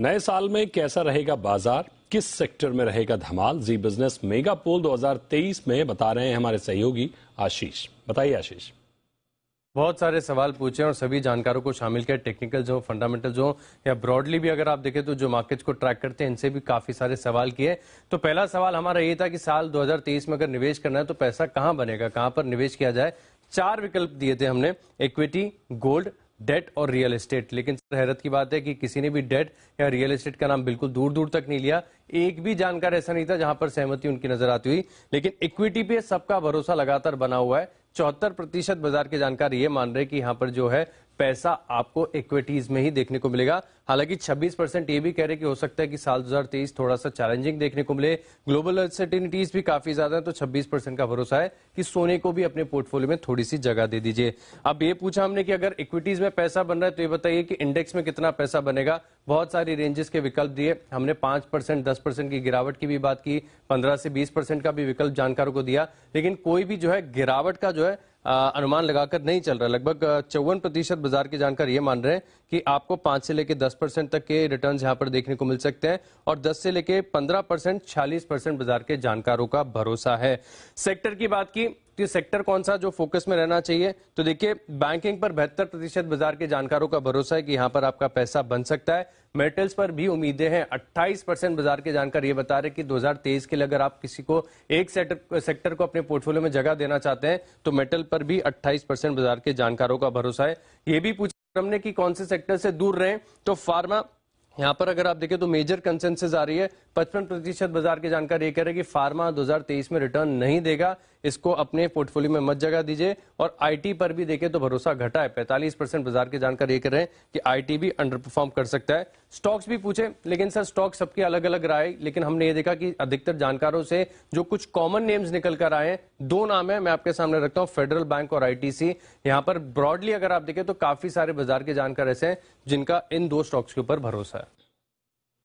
नए साल में कैसा रहेगा बाजार किस सेक्टर में रहेगा धमाल जी बिजनेस मेगा पोल 2023 में बता रहे हैं हमारे सहयोगी आशीष बताइए आशीष बहुत सारे सवाल पूछे और सभी जानकारों को शामिल किया टेक्निकल जो फंडामेंटल जो या ब्रॉडली भी अगर आप देखें तो जो मार्केट्स को ट्रैक करते हैं इनसे भी काफी सारे सवाल किए तो पहला सवाल हमारा ये था कि साल 2023 में अगर निवेश करना है तो पैसा कहाँ बनेगा कहाँ पर निवेश किया जाए चार विकल्प दिए थे हमने इक्विटी गोल्ड डेट और रियल एस्टेट लेकिन हैरत की बात है कि किसी ने भी डेट या रियल एस्टेट का नाम बिल्कुल दूर दूर तक नहीं लिया एक भी जानकार ऐसा नहीं था जहां पर सहमति उनकी नजर आती हुई लेकिन इक्विटी पे सबका भरोसा लगातार बना हुआ है चौहत्तर प्रतिशत बाजार के जानकार ये मान रहे कि यहाँ पर जो है पैसा आपको इक्विटीज में ही देखने को मिलेगा हालांकि 26 परसेंट ये भी कह रहे कि हो सकता है कि साल 2023 थोड़ा सा चैलेंजिंग देखने को मिले ग्लोबल अनसर्टिनिटीज भी काफी ज्यादा है तो 26 परसेंट का भरोसा है कि सोने को भी अपने पोर्टफोलियो में थोड़ी सी जगह दे दीजिए अब ये पूछा हमने कि अगर इक्विटीज में पैसा बन रहा है तो ये बताइए कि इंडेक्स में कितना पैसा बनेगा बहुत सारी रेंजेस के विकल्प दिए हमने पांच परसेंट दस परसेंट की गिरावट की भी बात की पंद्रह से बीस परसेंट का भी विकल्प जानकारों को दिया लेकिन कोई भी जो है गिरावट का जो है अनुमान लगाकर नहीं चल रहा लगभग चौवन प्रतिशत बाजार के जानकार ये मान रहे हैं कि आपको पांच से लेकर दस परसेंट तक के रिटर्न यहाँ पर देखने को मिल सकते हैं और दस से लेकर पंद्रह परसेंट छियालीस परसेंट बाजार के जानकारों का भरोसा है सेक्टर की बात की तो सेक्टर कौन सा जो फोकस में रहना चाहिए तो देखिए बैंकिंग पर बेहतर प्रतिशत बाजार के जानकारों का भरोसा है कि यहां पर आपका पैसा बन सकता है मेटल्स पर भी उम्मीदें हैं 28 परसेंट बाजार के जानकार ये बता रहे कि 2023 के लिए अगर आप किसी को एक सेक्टर सेक्टर को अपने पोर्टफोलियो में जगह देना चाहते हैं तो मेटल पर भी अट्ठाईस परसेंट बाजार के जानकारों का भरोसा है ये भी पूछा हमने की कौन से सेक्टर से दूर रहे तो फार्मा यहाँ पर अगर आप देखें तो मेजर कंसेंसस आ रही है पचपन प्रतिशत बाजार की जानकारी ये कह रहे कि फार्मा 2023 में रिटर्न नहीं देगा इसको अपने पोर्टफोलियो में मत जगह दीजिए और आईटी पर भी देखें तो भरोसा घटा है 45 परसेंट बाजार की जानकारी ये कह रहे हैं कि आईटी भी अंडर परफॉर्म कर सकता है स्टॉक्स भी पूछे लेकिन सर स्टॉक्स सबकी अलग अलग राय लेकिन हमने ये देखा कि अधिकतर जानकारों से जो कुछ कॉमन नेम्स निकल कर आए दो नाम है मैं आपके सामने रखता हूँ फेडरल बैंक और आईटीसी यहाँ पर ब्रॉडली अगर आप देखें तो काफी सारे बाजार के जानकार ऐसे हैं जिनका इन दो स्टॉक्स के ऊपर भरोसा है